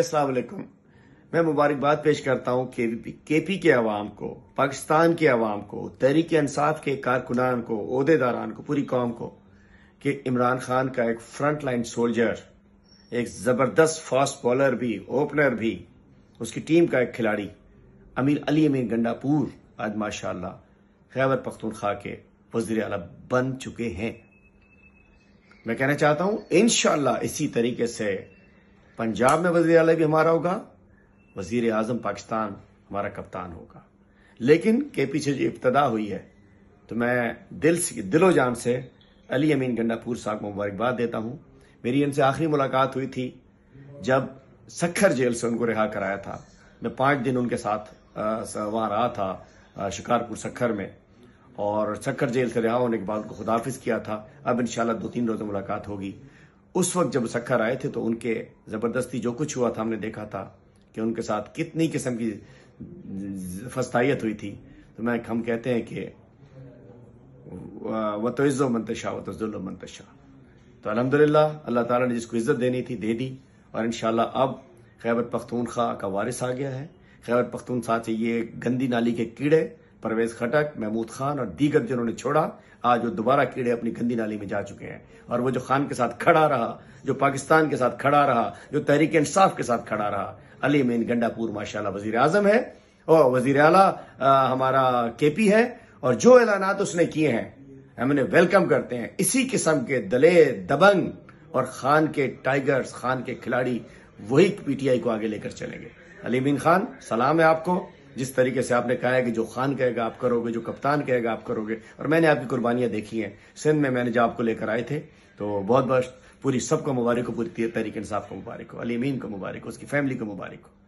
असलाकुम मैं मुबारकबाद पेश करता हूँ के पी के पी के अवाम को पाकिस्तान के अवाम को तहरीक इंसाफ के कारकुनान को अहदेदारान को पूरी कौम को कि इमरान खान का एक फ्रंट लाइन सोल्जर एक ज़बरदस्त फास्ट बॉलर भी ओपनर भी उसकी टीम का एक खिलाड़ी अमीर अली अमीर गंडापुर आज माशा खैबर पख्तूनख्वा के वजीर अला बन चुके हैं मैं कहना चाहता हूँ इन इसी तरीके से पंजाब में वजी अला भी हमारा होगा वजीर आजम पाकिस्तान हमारा कप्तान होगा लेकिन के पीछे जो इब्तदा हुई है तो मैं दिल से दिलो जान से अली अमीन गंडापुर साहब को मुबारकबाद देता हूँ मेरी इनसे आखिरी मुलाकात हुई थी जब सखर जेल से उनको रिहा कराया था मैं पाँच दिन उनके साथ वहाँ रहा था शिकारपुर सखर में और सखर जेल से रिहा होने के बाद उनको खुदाफिज किया था अब इनशाला दो तीन रोज़ मुलाकात होगी उस वक्त जब सखर आए थे तो उनके जबरदस्ती जो कुछ हुआ था हमने देखा था कि उनके साथ कितनी किस्म की फस्ताइत हुई थी तो मैं हम कहते हैं कि व तो इज़्ज़ो मंतशा व मंतशा तो अलहमदिल्ला अल्लाह ताला ने जिसको इज्जत देनी थी दे दी और इन अब खैबर पख्तूनख्वा का वारिस आ गया है खैबर पख्तूनख्वा से ये गंदी नाली के कीड़े परवेज खटक महमूद खान और दीगर जिन्होंने छोड़ा आज वो दोबारा कीड़े अपनी गंदी नाली में जा चुके हैं और वो जो खान के साथ खड़ा रहा जो पाकिस्तान के साथ खड़ा रहा जो तहरीक इंसाफ के साथ खड़ा रहा अली मेन गंडापुर माशाला वजीर आजम है और वजीर अला हमारा के पी है और जो ऐलानात उसने किए हैं हम उन्हें वेलकम करते हैं इसी किस्म के दले दबंग और खान के टाइगर्स खान के खिलाड़ी वही पीटीआई को आगे लेकर चलेंगे अलीमीन खान सलाम है आपको जिस तरीके से आपने कहा है कि जो खान कहेगा आप करोगे जो कप्तान कहेगा आप करोगे और मैंने आपकी कुर्बानियां देखी हैं सिंध में मैंने जब आपको लेकर आए थे तो बहुत बहुत पूरी सबको मुबारक हो पूरी तरीके इंसाफ आपको मुबारक हो अलीमीन को मुबारक हो उसकी फैमिली को मुबारक हो